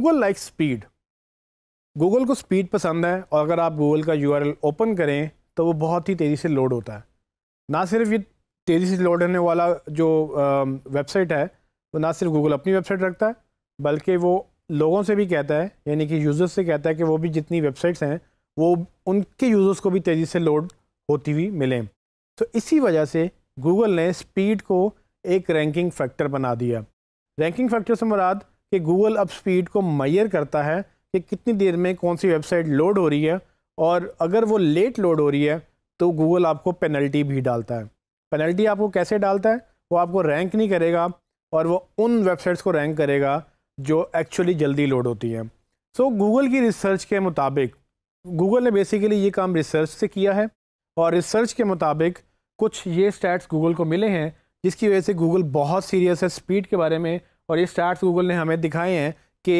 Google like speed Google को speed पसंद है और अगर आप गूगल का यू ओपन करें तो वो बहुत ही तेज़ी से लोड होता है ना सिर्फ ये तेज़ी से लोड होने वाला जो वेबसाइट है वो ना सिर्फ गूगल अपनी वेबसाइट रखता है बल्कि वो लोगों से भी कहता है यानी कि यूज़र्स से कहता है कि वो भी जितनी वेबसाइट्स हैं वो उनके यूज़र्स को भी तेज़ी से लोड होती हुई मिलें तो इसी वजह से गूगल ने स्पीड को एक रैंकिंग फैक्टर बना दिया रैंकिंग फैक्टर से मुराद कि गूगल अब स्पीड को मैयर करता है कि कितनी देर में कौन सी वेबसाइट लोड हो रही है और अगर वो लेट लोड हो रही है तो गूगल आपको पेनल्टी भी डालता है पेनल्टी आपको कैसे डालता है वो आपको रैंक नहीं करेगा और वो उन वेबसाइट्स को रैंक करेगा जो एक्चुअली जल्दी लोड होती है सो so, गूगल की रिसर्च के मुताबिक गूगल ने बेसिकली ये काम रिसर्च से किया है और रिसर्च के मुताबिक कुछ ये स्टैट्स गूगल को मिले हैं जिसकी वजह से गूगल बहुत सीरियस है स्पीड के बारे में और ये स्टार्ट गूगल ने हमें दिखाए हैं कि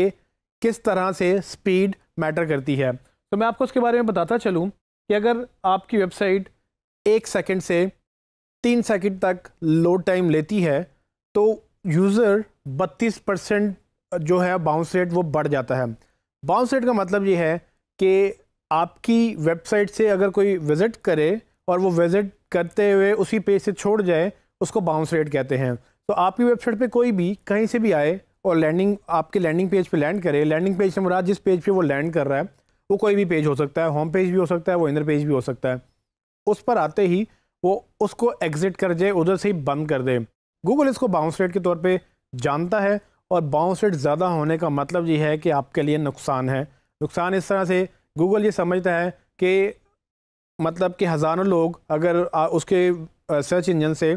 किस तरह से स्पीड मैटर करती है तो मैं आपको उसके बारे में बताता चलूँ कि अगर आपकी वेबसाइट एक सेकेंड से तीन सेकेंड तक लोड टाइम लेती है तो यूज़र 32 परसेंट जो है बाउंस रेट वो बढ़ जाता है बाउंस रेट का मतलब ये है कि आपकी वेबसाइट से अगर कोई विज़िट करे और वो विज़िट करते हुए उसी पेज से छोड़ जाए उसको बाउंस रेट कहते हैं तो आपकी वेबसाइट पे कोई भी कहीं से भी आए और लैंडिंग आपके लैंडिंग पेज पे लैंड करे लैंडिंग पेज से मुराद जिस पेज पे वो लैंड कर रहा है वो कोई भी पेज हो सकता है होम पेज भी हो सकता है वो इनर पेज भी हो सकता है उस पर आते ही वो उसको एग्ज़िट कर जाए उधर से ही बंद कर दे गूगल इसको बाउंस रेट के तौर पर जानता है और बाउंस रेट ज़्यादा होने का मतलब ये है कि आपके लिए नुकसान है नुकसान इस तरह से गूगल ये समझता है कि मतलब कि हज़ारों लोग अगर उसके सर्च इंजन से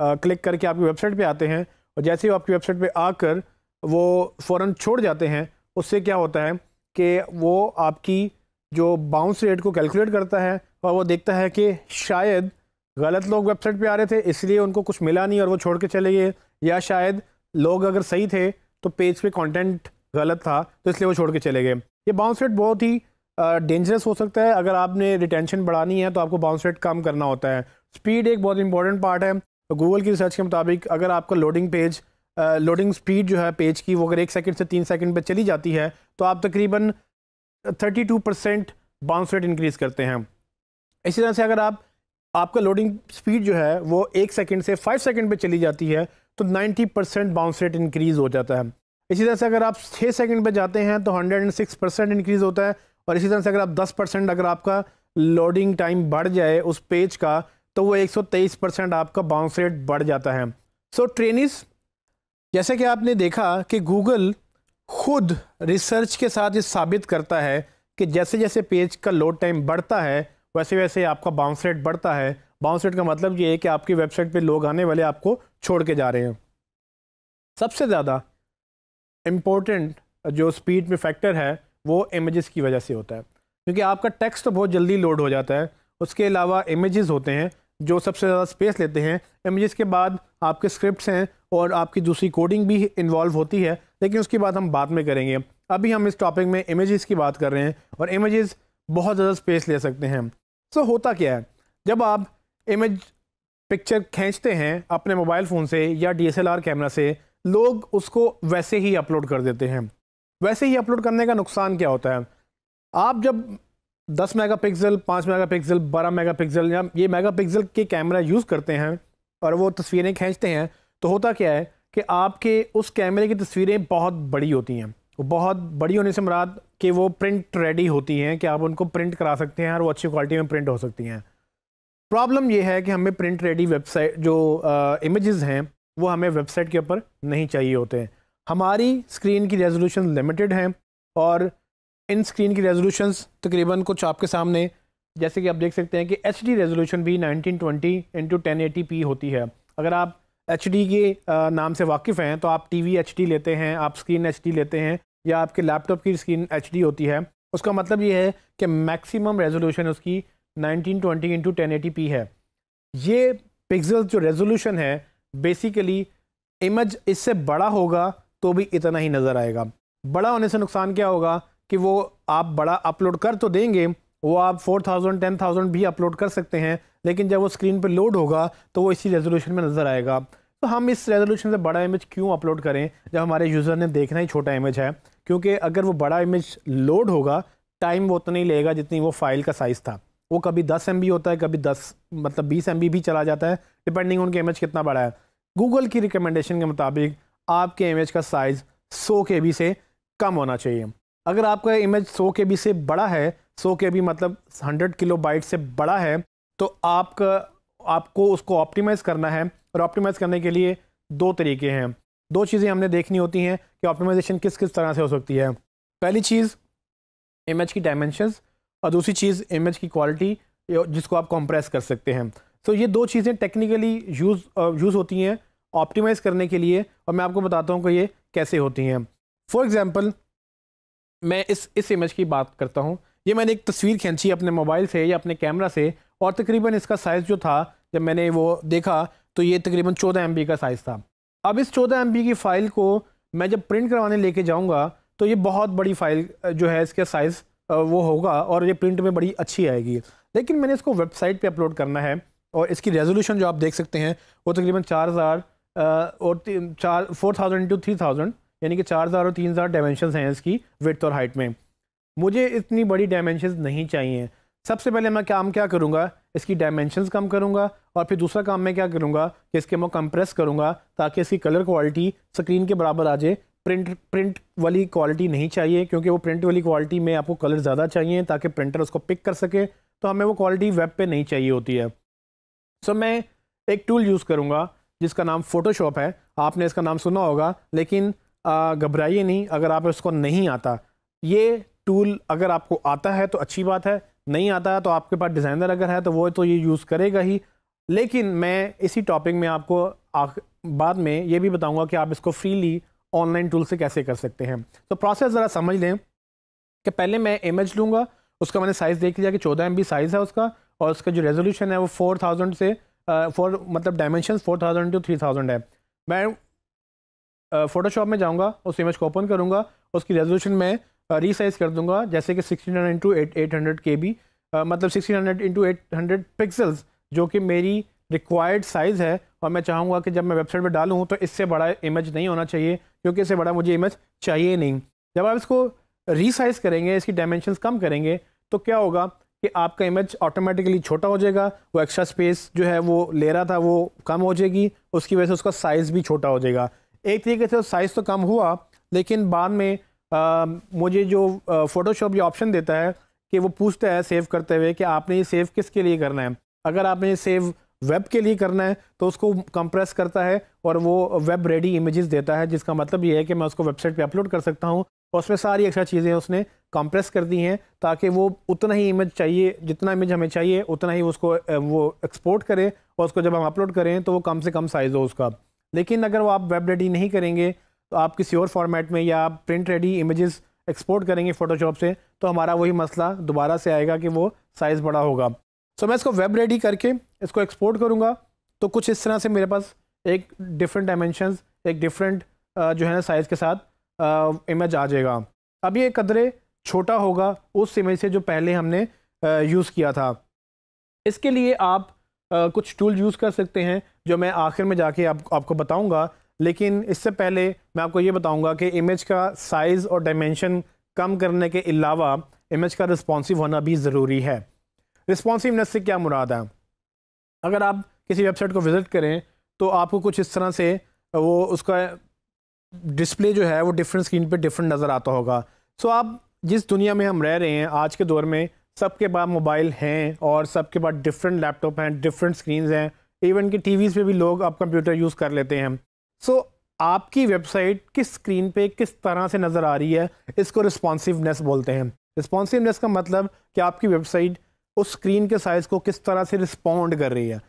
क्लिक करके आपकी वेबसाइट पे आते हैं और जैसे ही आपकी वेबसाइट पे आकर वो फ़ौर छोड़ जाते हैं उससे क्या होता है कि वो आपकी जो बाउंस रेट को कैलकुलेट करता है और वो देखता है कि शायद गलत लोग वेबसाइट पे आ रहे थे इसलिए उनको कुछ मिला नहीं और वो छोड़ के चले गए या शायद लोग अगर सही थे तो पेज पे कंटेंट गलत था तो इसलिए वो छोड़ के चले गए ये बाउंस रेट बहुत ही डेंजरस हो सकता है अगर आपने रिटेंशन बढ़ानी है तो आपको बाउंस रेट कम करना होता है स्पीड एक बहुत इंपॉर्टेंट पार्ट है गूगल तो की रिसर्च के मुताबिक अगर आपका लोडिंग पेज लोडिंग स्पीड जो है पेज की वो अगर एक सेकंड से तीन सेकंड पे चली जाती है तो आप तकरीबन 32 परसेंट बाउंस रेट इंक्रीज़ करते हैं इसी तरह से अगर आप आपका लोडिंग स्पीड जो है वो एक सेकंड से फाइव सेकंड पे चली जाती है तो 90 परसेंट बाउंस रेट इंक्रीज़ हो जाता है इसी तरह से अगर आप छः सेकेंड पर जाते हैं तो सिक्स परसेंट इंक्रीज़ होता है और इसी तरह से अगर आप दस परसेंट अगर आपका लोडिंग टाइम बढ़ जाए उस पेज का तो वो 123 परसेंट आपका बाउंस रेट बढ़ जाता है सो ट्रेनिस जैसे कि आपने देखा कि गूगल खुद रिसर्च के साथ ये साबित करता है कि जैसे जैसे पेज का लोड टाइम बढ़ता है वैसे वैसे आपका बाउंस रेट बढ़ता है बाउंस रेट का मतलब ये है कि आपकी वेबसाइट पे लोग आने वाले आपको छोड़ के जा रहे हैं सबसे ज़्यादा इम्पोर्टेंट जो स्पीड में फैक्टर है वो इमेजेस की वजह से होता है क्योंकि आपका टेक्स्ट तो बहुत जल्दी लोड हो जाता है उसके अलावा इमेजेस होते हैं जो सबसे ज़्यादा स्पेस लेते हैं इमेजेस के बाद आपके स्क्रिप्ट्स हैं और आपकी दूसरी कोडिंग भी इन्वॉल्व होती है लेकिन उसकी बात हम बाद में करेंगे अभी हम इस टॉपिक में इमेजेस की बात कर रहे हैं और इमेजेस बहुत ज़्यादा स्पेस ले सकते हैं सो so, होता क्या है जब आप इमेज पिक्चर खींचते हैं अपने मोबाइल फ़ोन से या डीएसएलआर कैमरा से लोग उसको वैसे ही अपलोड कर देते हैं वैसे ही अपलोड करने का नुकसान क्या होता है आप जब दस मेगा पाँच मेगा पिक्सल बारह मेगा पिक्सल या ये मेगा पिक्सल के कैमरा यूज़ करते हैं और वो तस्वीरें खींचते हैं तो होता क्या है कि आपके उस कैमरे की तस्वीरें बहुत बड़ी होती हैं वो बहुत बड़ी होने से मराद कि वो प्रिंट रेडी होती हैं कि आप उनको प्रिंट करा सकते हैं और वो अच्छी क्वालिटी में प्रिंट हो सकती हैं प्रॉब्लम ये है कि हमें प्रिंट रेडी वेबसाइट जो इमेज़ हैं वो हमें वेबसाइट के ऊपर नहीं चाहिए होते हमारी स्क्रीन की रेजोल्यूशन लिमिटेड हैं और इन स्क्रीन की रेजोल्यूशन तकरीबन कुछ आपके सामने जैसे कि आप देख सकते हैं कि एच डी रेजोल्यूशन भी 1920 ट्वेंटी इंटू टेन होती है अगर आप एच के नाम से वाकिफ़ हैं तो आप टी वी एच डी लेते हैं आप स्क्रीन एच डी लेते हैं या आपके लैपटॉप की स्क्रीन एच डी होती है उसका मतलब ये है कि मैक्सिमम रेजोल्यूशन उसकी 1920 ट्वेंटी इंटू टेन है ये पिक्सल जो रेजोल्यूशन है बेसिकली इमेज इससे बड़ा होगा तो भी इतना ही नज़र आएगा बड़ा होने से नुकसान क्या होगा कि वो आप बड़ा अपलोड कर तो देंगे वो आप फोर थाउजेंड टेन थाउजेंड भी अपलोड कर सकते हैं लेकिन जब वो स्क्रीन पर लोड होगा तो वो इसी रेजोल्यूशन में नज़र आएगा तो हम इस रेजोल्यूशन से बड़ा इमेज क्यों अपलोड करें जब हमारे यूज़र ने देखना ही छोटा इमेज है क्योंकि अगर वो बड़ा इमेज लोड होगा टाइम वो उतना ही लेगा जितनी वो फाइल का साइज़ था वो कभी दस एम होता है कभी दस मतलब बीस एम भी चला जाता है डिपेंडिंग उनके इमेज कितना बड़ा है गूगल की रिकमेंडेशन के मुताबिक आपके इमेज का साइज़ सौ के बी से कम होना चाहिए अगर आपका इमेज 100 के से बड़ा है 100 के मतलब 100 किलो बाइट से बड़ा है तो आपका आपको उसको ऑप्टिमाइज़ करना है और ऑप्टिमाइज़ करने के लिए दो तरीके हैं दो चीज़ें हमने देखनी होती हैं कि ऑप्टिमाइजेशन किस किस तरह से हो सकती है पहली चीज़ इमेज की डायमेंशंस और दूसरी चीज़ इमेज की क्वालिटी जिसको आप कंप्रेस कर सकते हैं सो so, ये दो चीज़ें टेक्निकली यूज़ यूज़ होती हैं ऑप्टिमाइज़ करने के लिए और मैं आपको बताता हूँ कि ये कैसे होती हैं फॉर एग्ज़ाम्पल मैं इस इस इमेज की बात करता हूँ ये मैंने एक तस्वीर खींची अपने मोबाइल से या अपने कैमरा से और तकरीबन इसका साइज़ जो था जब मैंने वो देखा तो ये तकरीबन चौदह एम का साइज़ था अब इस चौदह एम की फ़ाइल को मैं जब प्रिंट करवाने लेके जाऊँगा तो ये बहुत बड़ी फ़ाइल जो है इसका साइज़ वो होगा और ये प्रिंट में बड़ी अच्छी आएगी लेकिन मैंने इसको वेबसाइट पे अपलोड करना है और इसकी रेजोल्यूशन जो आप देख सकते हैं वो तकरीबन चार हज़ार और चार four thousand to three thousand यानी कि चार हज़ार और तीन हज़ार डायमेंशन हैं इसकी विथ और हाइट में मुझे इतनी बड़ी डायमेंशन नहीं चाहिए सबसे पहले मैं काम क्या करूँगा इसकी डायमेंशनस कम करूँगा और फिर दूसरा काम मैं क्या करूँगा कि इसके मैं कंप्रेस करूँगा ताकि इसकी कलर क्वालिटी स्क्रीन के बराबर आ जाए प्रिंट प्रिंट वाली क्वालिटी नहीं चाहिए क्योंकि वो प्रिंट वाली क्वालिटी में आपको कलर ज़्यादा चाहिए ताकि प्रिंटर उसको पिक कर सके तो हमें वो क्वालिटी वेब पे नहीं चाहिए होती है सो so, मैं एक टूल यूज़ करूँगा जिसका नाम फ़ोटोशॉप है आपने इसका नाम सुना होगा लेकिन घबराइए नहीं अगर आप इसको नहीं आता ये टूल अगर आपको आता है तो अच्छी बात है नहीं आता है तो आपके पास डिज़ाइनर अगर है तो वो तो ये यूज़ करेगा ही लेकिन मैं इसी टॉपिक में आपको बाद में ये भी बताऊंगा कि आप इसको फ्रीली ऑनलाइन टूल से कैसे कर सकते हैं तो प्रोसेस ज़रा समझ लें कि पहले मैं इमेज लूँगा उसका मैंने साइज़ देख लिया कि चौदह एम साइज़ है उसका और उसका जो रेजोल्यूशन है वो फोर थाउजेंड से फोर मतलब dimension four thousand to three thousand है मैं फ़ोटोशॉप में जाऊँगा उस इमेज को ओपन करूंगा उसकी रेजोल्यूशन में रीसाइज़ कर दूँगा जैसे कि sixteen hundred into eight eight hundred के बी मतलब sixteen hundred into eight hundred pixels जो कि मेरी रिक्वायर्ड साइज़ है और मैं चाहूँगा कि जब मैं वेबसाइट पर डालूँ तो इससे बड़ा इमेज नहीं होना चाहिए क्योंकि इससे बड़ा मुझे इमेज चाहिए नहीं जब आप इसको रीसाइज़ करेंगे इसकी डायमेंशन कम करेंगे तो क्या होगा कि आपका इमेज ऑटोमेटिकली छोटा हो जाएगा वो एक्स्ट्रा स्पेस जो है वो ले रहा था वो कम हो जाएगी उसकी वजह से उसका साइज़ भी छोटा हो जाएगा एक तरीके से साइज़ तो कम हुआ लेकिन बाद में आ, मुझे जो फ़ोटोशॉप ये ऑप्शन देता है कि वो पूछता है सेव करते हुए कि आपने ये सेव किसके लिए करना है अगर आपने ये सेव वेब के लिए करना है तो उसको कंप्रेस करता है और वो वेब रेडी इमेजेस देता है जिसका मतलब ये है कि मैं उसको वेबसाइट पे अपलोड कर सकता हूँ और उसमें सारी अच्छा चीज़ें उसने कंप्रेस कर दी हैं ताकि वो उतना ही इमेज चाहिए जितना इमेज हमें चाहिए उतना ही उसको वो एक्सपोर्ट करें और उसको जब हम अपलोड करें तो वो कम से कम साइज़ हो उसका लेकिन अगर वो आप वेब रेडी नहीं करेंगे तो आप किसी और फॉर्मेट में या आप प्रिंट रेडी इमेजेस एक्सपोर्ट करेंगे फ़ोटोशॉप से तो हमारा वही मसला दोबारा से आएगा कि वो साइज़ बड़ा होगा सो so, मैं इसको वेब रेडी करके इसको एक्सपोर्ट करूँगा तो कुछ इस तरह से मेरे पास एक डिफरेंट डायमेंशन एक डिफरेंट जो है ना साइज़ के साथ इमेज आ जाएगा अब ये कदरे छोटा होगा उस इमेज से जो पहले हमने यूज़ किया था इसके लिए आप कुछ टूल यूज़ कर सकते हैं जो मैं आखिर में जाके आप, आपको बताऊंगा लेकिन इससे पहले मैं आपको ये बताऊंगा कि इमेज का साइज़ और डायमेंशन कम करने के अलावा इमेज का रिस्पॉन्सिव होना भी ज़रूरी है रिस्पॉन्सिवनेस से क्या मुराद है अगर आप किसी वेबसाइट को विज़िट करें तो आपको कुछ इस तरह से वो उसका डिस्प्ले जो है वो डिफरेंट स्क्रीन पे डिफरेंट नज़र आता होगा सो आप जिस दुनिया में हम रह रहे हैं आज के दौर में सबके पास मोबाइल हैं और सबके पास डिफरेंट लैपटॉप हैं डिफरेंट स्क्रीन हैं इवन कि टी पे भी लोग अब कंप्यूटर यूज़ कर लेते हैं सो so, आपकी वेबसाइट किस स्क्रीन पे किस तरह से नज़र आ रही है इसको रिस्पॉन्सिवनेस बोलते हैं रिस्पॉन्सिवनेस का मतलब कि आपकी वेबसाइट उस स्क्रीन के साइज़ को किस तरह से रिस्पॉन्ड कर रही है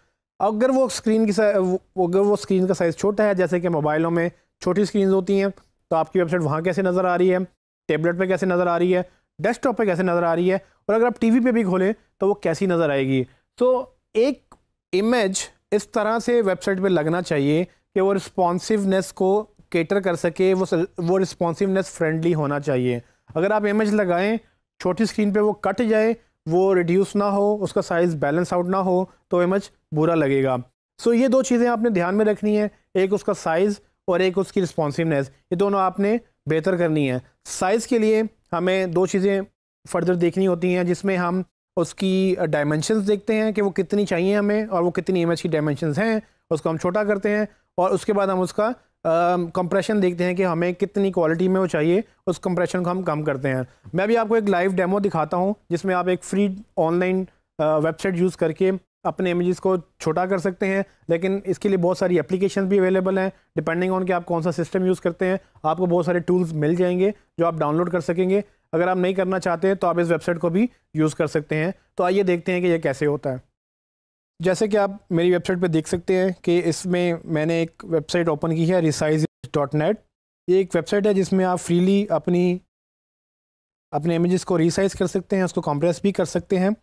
अगर वो स्क्रीन की अगर वो स्क्रीन का साइज़ छोटा है जैसे कि मोबाइलों में छोटी स्क्रीन होती हैं तो आपकी वेबसाइट वहाँ कैसे नज़र आ रही है टेबलेट पर कैसे नज़र आ रही है डेस्कटॉप पे कैसे नज़र आ रही है और अगर आप टीवी पे भी खोलें तो वो कैसी नज़र आएगी तो एक इमेज इस तरह से वेबसाइट पे लगना चाहिए कि वो रिस्पॉन्सिवनेस को केटर कर सके वो वो रिस्पॉन्सिवनेस फ्रेंडली होना चाहिए अगर आप इमेज लगाएं छोटी स्क्रीन पे वो कट जाए वो रिड्यूस ना हो उसका साइज़ बैलेंस आउट ना हो तो इमेज बुरा लगेगा सो ये दो चीज़ें आपने ध्यान में रखनी है एक उसका साइज़ और एक उसकी रिस्पॉन्सिवनेस ये दोनों आपने बेहतर करनी है साइज़ के लिए हमें दो चीज़ें फर्दर देखनी होती हैं जिसमें हम उसकी डायमेंशन देखते हैं कि वो कितनी चाहिए हमें और वो कितनी इमेज की डायमेंशन हैं उसको हम छोटा करते हैं और उसके बाद हम उसका कंप्रेशन देखते हैं कि हमें कितनी क्वालिटी में वो चाहिए उस कंप्रेशन को हम कम करते हैं मैं भी आपको एक लाइव डेमो दिखाता हूँ जिसमें आप एक फ्री ऑनलाइन वेबसाइट यूज़ करके अपने इमेजेस को छोटा कर सकते हैं लेकिन इसके लिए बहुत सारी एप्लीकेशन भी अवेलेबल हैं डिपेंडिंग ऑन कि आप कौन सा सिस्टम यूज़ करते हैं आपको बहुत सारे टूल्स मिल जाएंगे जो आप डाउनलोड कर सकेंगे अगर आप नहीं करना चाहते हैं तो आप इस वेबसाइट को भी यूज़ कर सकते हैं तो आइए देखते हैं कि यह कैसे होता है जैसे कि आप मेरी वेबसाइट पर देख सकते हैं कि इसमें मैंने एक वेबसाइट ओपन की है रिसाइज डॉट ये एक वेबसाइट है जिसमें आप फ्रीली अपनी अपने इमेजेस को रिसाइज कर सकते हैं उसको कंप्रेस भी कर सकते हैं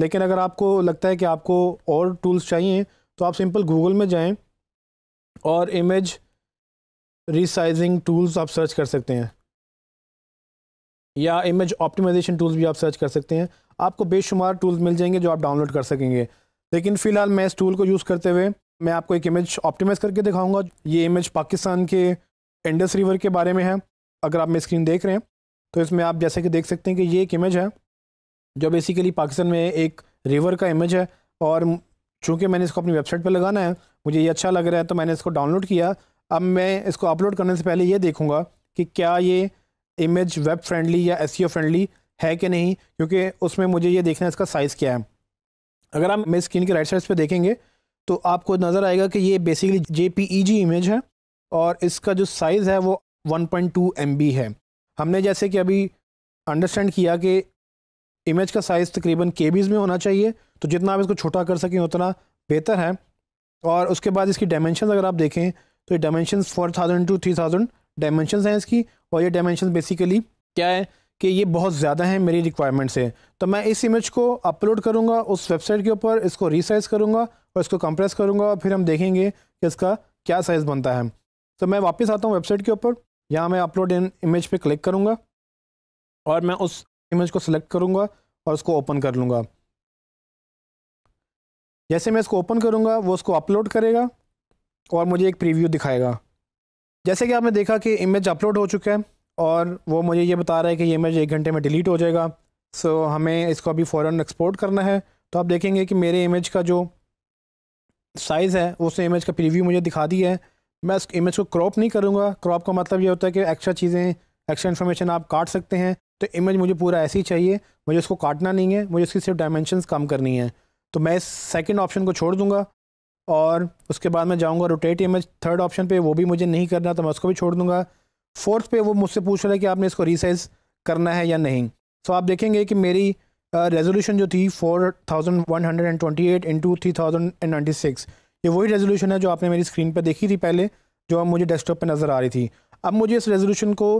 लेकिन अगर आपको लगता है कि आपको और टूल्स चाहिए तो आप सिंपल गूगल में जाएं और इमेज रिसाइजिंग टूल्स आप सर्च कर सकते हैं या इमेज ऑप्टिमाइजेशन टूल्स भी आप सर्च कर सकते हैं आपको बेशुमार टूल्स मिल जाएंगे जो आप डाउनलोड कर सकेंगे लेकिन फ़िलहाल मैं इस टूल को यूज़ करते हुए मैं आपको एक इमेज ऑप्टिमाइज़ करके दिखाऊंगा ये इमेज पाकिस्तान के इंडस रिवर के बारे में है अगर आप मैं स्क्रीन देख रहे हैं तो इसमें आप जैसे कि देख सकते हैं कि ये एक इमेज है जो बेसिकली पाकिस्तान में एक रिवर का इमेज है और चूँकि मैंने इसको अपनी वेबसाइट पर लगाना है मुझे ये अच्छा लग रहा है तो मैंने इसको डाउनलोड किया अब मैं इसको अपलोड करने से पहले ये देखूँगा कि क्या ये इमेज वेब फ्रेंडली या एस फ्रेंडली e है कि नहीं क्योंकि उसमें मुझे ये देखना है इसका साइज़ क्या है अगर आप मेरी स्क्रीन के राइट साइड पे देखेंगे तो आपको नज़र आएगा कि ये बेसिकली जे इमेज है और इसका जो साइज़ है वो 1.2 पॉइंट है हमने जैसे कि अभी अंडरस्टैंड किया कि इमेज का साइज़ तकरीबन के में होना चाहिए तो जितना आप इसको छोटा कर सकें उतना बेहतर है और उसके बाद इसकी डायमेंशन अगर आप देखें तो ये dimension four thousand to three thousand dimension हैं इसकी और ये डायमेंशन बेसिकली क्या है कि ये बहुत ज़्यादा है मेरी रिक्वायरमेंट से तो मैं इस इमेज को अपलोड करूँगा उस वेबसाइट के ऊपर इसको रिसाइज़ करूँगा और इसको कंप्रेस करूँगा और फिर हम देखेंगे कि इसका क्या साइज़ बनता है तो मैं वापस आता हूँ वेबसाइट के ऊपर यहाँ मैं अपलोड इन इमेज पर क्लिक करूँगा और मैं उस इमेज को सिलेक्ट करूँगा और उसको ओपन कर लूँगा जैसे मैं इसको ओपन करूँगा वो उसको अपलोड करेगा और मुझे एक प्रीव्यू दिखाएगा जैसे कि आपने देखा कि इमेज अपलोड हो चुका है और वो मुझे ये बता रहा है कि ये इमेज एक घंटे में डिलीट हो जाएगा सो हमें इसको अभी फ़ौरन एक्सपोर्ट करना है तो आप देखेंगे कि मेरे इमेज का जो साइज़ है उसने इमेज का प्रीव्यू मुझे दिखा दिया है मैं इस इमेज को क्रॉप नहीं करूँगा क्रॉप का मतलब ये होता है कि एक्स्ट्रा चीज़ें एक्स्ट्रा इन्फॉर्मेशन आप काट सकते हैं तो इमेज मुझे पूरा ऐसी चाहिए मुझे उसको काटना नहीं है मुझे उसकी सिर्फ डायमेंशन कम करनी है तो मैं इस ऑप्शन को छोड़ दूंगा और उसके बाद मैं जाऊंगा रोटेट इमेज थर्ड ऑप्शन पे वो भी मुझे नहीं करना तो मैं उसको भी छोड़ दूंगा फोर्थ पे वो मुझसे पूछ रहा है कि आपने इसको रिसाइज करना है या नहीं सो तो so आप देखेंगे कि मेरी रेजोल्यूशन जो थी four thousand one hundred and twenty eight into three thousand and ninety six ये वही रेजोल्यूशन है जो आपने मेरी स्क्रीन पर देखी थी पहले जो अब मुझे डेस्कटॉप पर नज़र आ रही थी अब मुझे इस रेजोल्यूशन को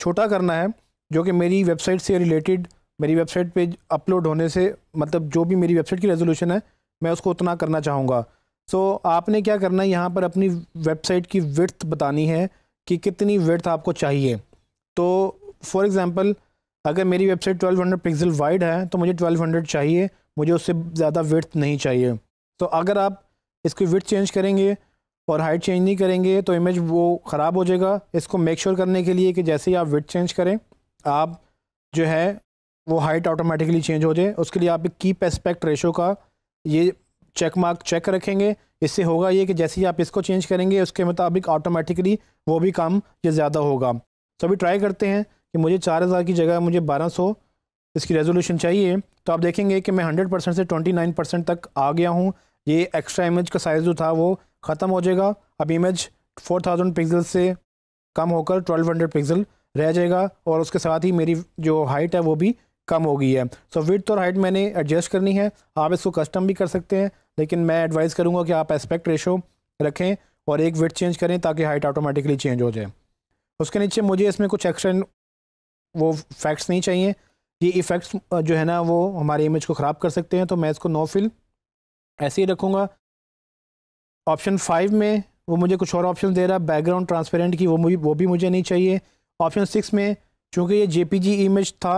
छोटा करना है जो कि मेरी वेबसाइट से रिलेटेड मेरी वेबसाइट पे अपलोड होने से मतलब जो भी मेरी वेबसाइट की रेजोल्यूशन है मैं उसको उतना करना चाहूँगा सो so, आपने क्या करना है यहाँ पर अपनी वेबसाइट की विर्थ बतानी है कि कितनी विर्थ आपको चाहिए तो फॉर एग्ज़ाम्पल अगर मेरी वेबसाइट 1200 पिक्सल वाइड है तो मुझे 1200 चाहिए मुझे उससे ज़्यादा विर्थ नहीं चाहिए तो अगर आप इसकी विर्थ चेंज करेंगे और हाइट चेंज नहीं करेंगे तो इमेज वो ख़राब हो जाएगा इसको मेक श्योर sure करने के लिए कि जैसे ही आप विथ चेंज करें आप जो है वो हाइट ऑटोमेटिकली चेंज हो जाए उसके लिए आप एक कीप एस्पेक्ट रेशो का ये चेक मार्क चेक रखेंगे इससे होगा ये कि जैसे ही आप इसको चेंज करेंगे उसके मुताबिक ऑटोमेटिकली वो भी काम ये ज़्यादा होगा तो अभी ट्राई करते हैं कि मुझे चार हज़ार की जगह मुझे बारह सौ इसकी रेजोल्यूशन चाहिए तो आप देखेंगे कि मैं हंड्रेड परसेंट से ट्वेंटी नाइन परसेंट तक आ गया हूँ ये एक्स्ट्रा इमेज का साइज़ जो था वो ख़त्म हो जाएगा अब इमेज फोर थाउजेंड पिक्सल से कम होकर ट्वेल्व हंड्रेड पिक्सल रह जाएगा और उसके साथ ही मेरी जो हाइट है वो भी कम हो गई है सो विथ और हाइट मैंने एडजस्ट करनी है आप इसको कस्टम भी कर सकते हैं लेकिन मैं एडवाइस करूँगा कि आप एस्पेक्ट रेशो रखें और एक विथ चेंज करें ताकि हाइट ऑटोमेटिकली चेंज हो जाए उसके नीचे मुझे इसमें कुछ एक्स्ट्रा वो फैक्ट्स नहीं चाहिए ये इफ़ेक्ट्स जो है ना वो हमारे इमेज को ख़राब कर सकते हैं तो मैं इसको नो फिल ऐसे ही रखूँगा ऑप्शन फाइव में वो मुझे कुछ और ऑप्शन दे रहा है बैकग्राउंड ट्रांसपेरेंट की वो मुझे वो भी मुझे नहीं चाहिए ऑप्शन सिक्स में चूँकि ये जे इमेज था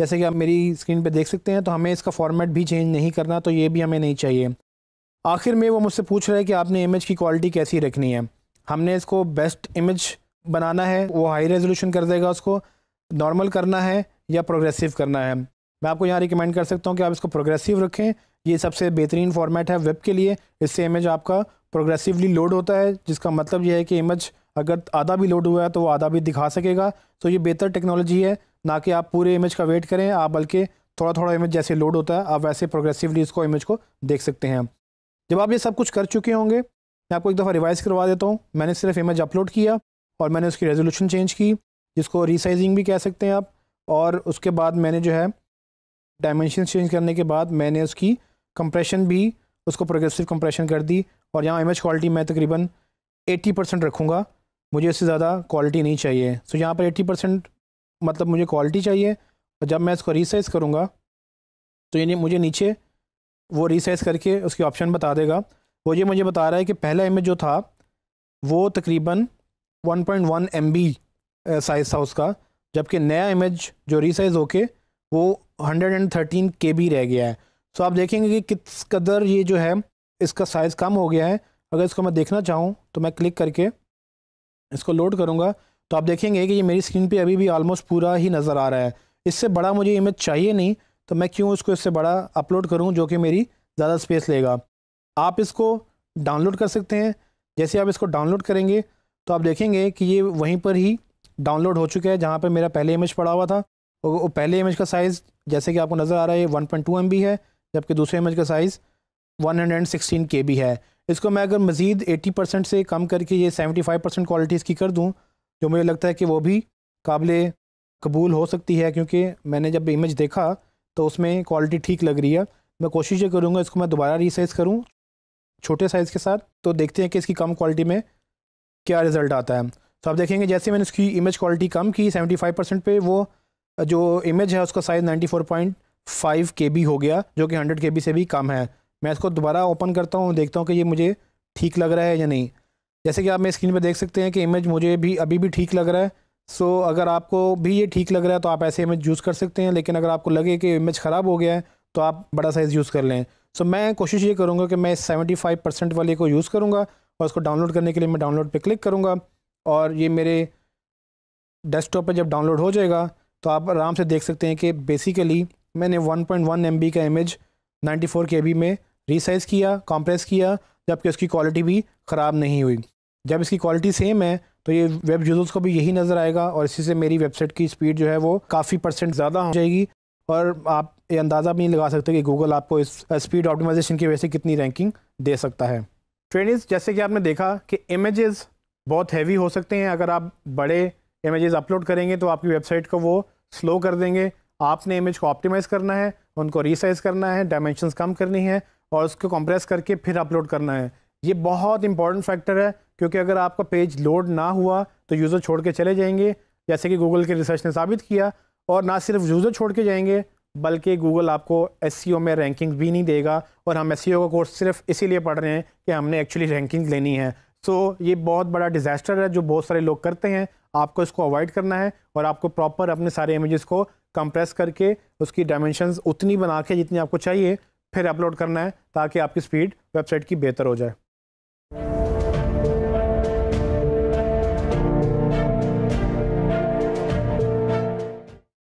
जैसे कि आप मेरी स्क्रीन पर देख सकते हैं तो हमें इसका फॉर्मेट भी चेंज नहीं करना तो ये भी हमें नहीं चाहिए आखिर में वो मुझसे पूछ रहा है कि आपने इमेज की क्वालिटी कैसी रखनी है हमने इसको बेस्ट इमेज बनाना है वो हाई रेजोल्यूशन कर देगा उसको नॉर्मल करना है या प्रोग्रेसिव करना है मैं आपको यहाँ रिकमेंड कर सकता हूँ कि आप इसको प्रोग्रेसिव रखें ये सबसे बेहतरीन फॉर्मेट है वेब के लिए इससे इमेज आपका प्रोग्रेसिवली लोड होता है जिसका मतलब यह है कि इमेज अगर आधा भी लोड हुआ है तो वो आधा भी दिखा सकेगा तो ये बेहतर टेक्नोलॉजी है ना कि आप पूरे इमेज का वेट करें आप बल्कि थोड़ा थोड़ा इमेज जैसे लोड होता है आप वैसे प्रोग्रेसिवली इसको इमेज को देख सकते हैं जब आप ये सब कुछ कर चुके होंगे मैं आपको एक दफ़ा रिवाइज़ करवा देता हूँ मैंने सिर्फ इमेज अपलोड किया और मैंने उसकी रेजोल्यूशन चेंज की जिसको रिसाइजिंग भी कह सकते हैं आप और उसके बाद मैंने जो है डायमेंशन चेंज करने के बाद मैंने उसकी कंप्रेशन भी उसको प्रोग्रेसिव कंप्रेशन कर दी और यहाँ इमेज क्वालिटी मैं तकरीबन 80 परसेंट रखूँगा मुझे इससे ज़्यादा क्वालिटी नहीं चाहिए सो so, यहाँ पर 80 परसेंट मतलब मुझे क्वालिटी चाहिए और जब मैं इसको रीसाइज़ करूँगा तो यानी मुझे नीचे वो रीसाइज़ करके उसके ऑप्शन बता देगा वो ये मुझे बता रहा है कि पहला इमेज जो था वो तकरीबन 1.1 पॉइंट साइज़ था उसका जबकि नया इमेज जो रीसाइज़ होके वो हंड्रेड के बी रह गया है सो so, आप देखेंगे कि किस कदर ये जो है इसका साइज़ कम हो गया है अगर इसको मैं देखना चाहूँ तो मैं क्लिक करके इसको लोड करूँगा तो आप देखेंगे कि ये मेरी स्क्रीन पे अभी भी ऑलमोस्ट पूरा ही नज़र आ रहा है इससे बड़ा मुझे इमेज चाहिए नहीं तो मैं क्यों इसको इससे बड़ा अपलोड करूँ जो कि मेरी ज़्यादा स्पेस लेगा आप इसको डाउनलोड कर सकते हैं जैसे आप इसको डाउनलोड करेंगे तो आप देखेंगे कि ये वहीं पर ही डाउनलोड हो चुका है जहाँ पर मेरा पहले इमेज पड़ा हुआ था और पहले इमेज का साइज़ जैसे कि आपको नज़र आ रहा है वन पॉइंट है जबकि दूसरे इमेज का साइज़ 116 केबी है इसको मैं अगर मज़ीद 80 परसेंट से कम करके ये 75 परसेंट क्वालिटी इसकी कर दूँ जो मुझे लगता है कि वो भी काबिल कबूल हो सकती है क्योंकि मैंने जब इमेज देखा तो उसमें क्वालिटी ठीक लग रही है मैं कोशिश ये करूँगा इसको मैं दोबारा रीसाइज़ करूँ छोटे साइज़ के साथ तो देखते हैं कि इसकी कम क्वालिटी में क्या रिज़ल्ट आता है तो आप देखेंगे जैसे मैंने उसकी इमेज क्वालिटी कम की 75 परसेंट पर वो जो इमेज है उसका साइज़ 94.5 फोर हो गया जो कि 100 के से भी कम है मैं इसको दोबारा ओपन करता हूँ देखता हूँ कि ये मुझे ठीक लग रहा है या नहीं जैसे कि आप मेरे स्क्रीन पर देख सकते हैं कि इमेज मुझे भी अभी भी ठीक लग रहा है सो अगर आपको भी ये ठीक लग रहा है तो आप ऐसे इमेज यूज़ कर सकते हैं लेकिन अगर आपको लगे कि इमेज ख़राब हो गया है तो आप बड़ा साइज़ यूज़ कर लें सो मैं कोशिश ये करूँगा कि मैं सेवेंटी फाइव परसेंट वाले को यूज़ करूँगा और उसको डाउनलोड करने के लिए मैं डाउनलोड पर क्लिक करूँगा और ये मेरे डेस्कटॉप पर जब डाउनलोड हो जाएगा तो आप आराम से देख सकते हैं कि बेसिकली मैंने एम बी का इमेज के बी में रिसाइज किया कॉम्प्रेस किया जबकि उसकी क्वालिटी भी ख़राब नहीं हुई जब इसकी क्वालिटी सेम है तो ये वेब यूज़र्स को भी यही नज़र आएगा और इसी से मेरी वेबसाइट की स्पीड जो है वो काफ़ी परसेंट ज़्यादा हो जाएगी और आप ये अंदाज़ा भी नहीं लगा सकते कि गूगल आपको इस स्पीड ऑप्टिमाइजेशन की वजह से कितनी रैंकिंग दे सकता है ट्रेनिज जैसे कि आपने देखा कि इमेजेस बहुत हैवी हो सकते हैं अगर आप बड़े इमेजेस अपलोड करेंगे तो आपकी वेबसाइट को वो स्लो कर देंगे आपने इमेज को ऑप्टिमाइज़ करना है उनको रिसाइज़ करना है डायमेंशंस कम करनी है और उसको कंप्रेस करके फिर अपलोड करना है ये बहुत इंपॉर्टेंट फैक्टर है क्योंकि अगर आपका पेज लोड ना हुआ तो यूज़र छोड़ के चले जाएंगे जैसे कि गूगल के रिसर्च ने साबित किया और ना सिर्फ यूज़र छोड़ के जाएंगे बल्कि गूगल आपको एस e में रैंकिंग भी नहीं देगा और हम एस e का कोर्स सिर्फ इसीलिए पढ़ रहे हैं कि हमने एक्चुअली रैंकिंग लेनी है सो so, ये बहुत बड़ा डिज़ास्टर है जो बहुत सारे लोग करते हैं आपको इसको अवॉइड करना है और आपको प्रॉपर अपने सारे इमेजेस को कंप्रेस करके उसकी डायमेंशंस उतनी बना के जितनी आपको चाहिए फिर अपलोड करना है ताकि आपकी स्पीड वेबसाइट की बेहतर हो जाए